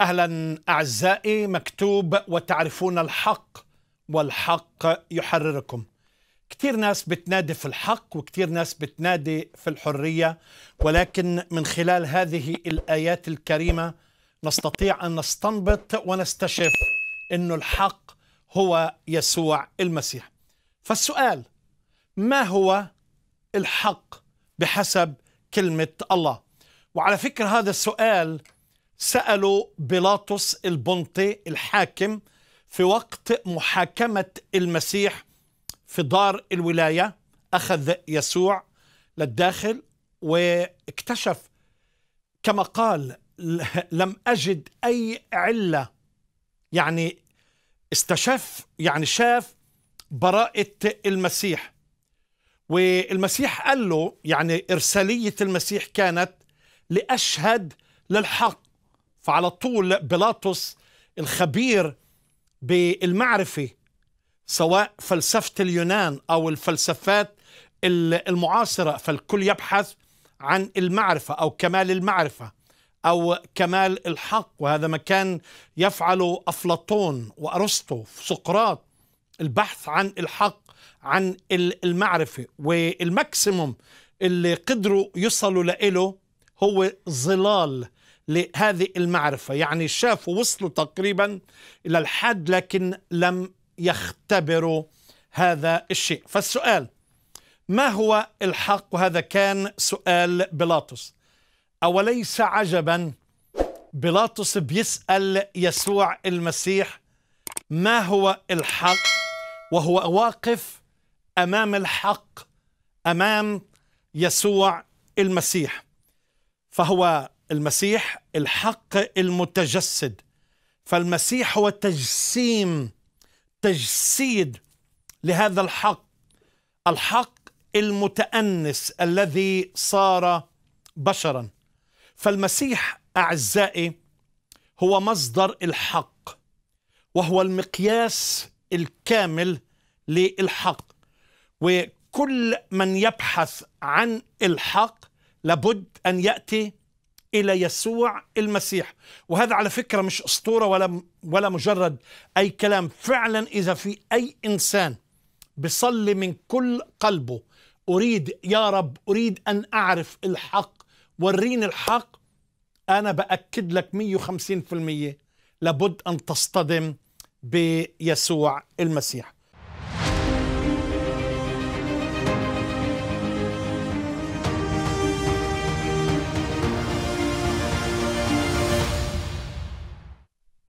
اهلا اعزائي مكتوب وتعرفون الحق والحق يحرركم كثير ناس بتنادي في الحق وكثير ناس بتنادي في الحريه ولكن من خلال هذه الايات الكريمه نستطيع ان نستنبط ونستشف انه الحق هو يسوع المسيح فالسؤال ما هو الحق بحسب كلمه الله وعلى فكره هذا السؤال سألوا بيلاطس البنطي الحاكم في وقت محاكمة المسيح في دار الولاية أخذ يسوع للداخل واكتشف كما قال لم أجد أي علة يعني استشف يعني شاف براءة المسيح والمسيح قال له يعني إرسالية المسيح كانت لأشهد للحق فعلى طول بيلاطس الخبير بالمعرفة سواء فلسفة اليونان أو الفلسفات المعاصرة فالكل يبحث عن المعرفة أو كمال المعرفة أو كمال الحق وهذا ما كان يفعله أفلاطون وأرسطو سقراط البحث عن الحق عن المعرفة والماكسيموم اللي قدروا يصلوا لإله هو ظلال لهذه المعرفة يعني شافوا وصلوا تقريبا إلى الحد لكن لم يختبروا هذا الشيء فالسؤال ما هو الحق وهذا كان سؤال بيلاطس أوليس عجبا بيلاطس بيسأل يسوع المسيح ما هو الحق وهو واقف أمام الحق أمام يسوع المسيح فهو المسيح الحق المتجسد فالمسيح هو تجسيم تجسيد لهذا الحق الحق المتأنس الذي صار بشرا فالمسيح أعزائي هو مصدر الحق وهو المقياس الكامل للحق وكل من يبحث عن الحق لابد أن يأتي الى يسوع المسيح وهذا على فكره مش اسطوره ولا ولا مجرد اي كلام فعلا اذا في اي انسان بيصلي من كل قلبه اريد يا رب اريد ان اعرف الحق وريني الحق انا باكد لك 150% لابد ان تصطدم بيسوع المسيح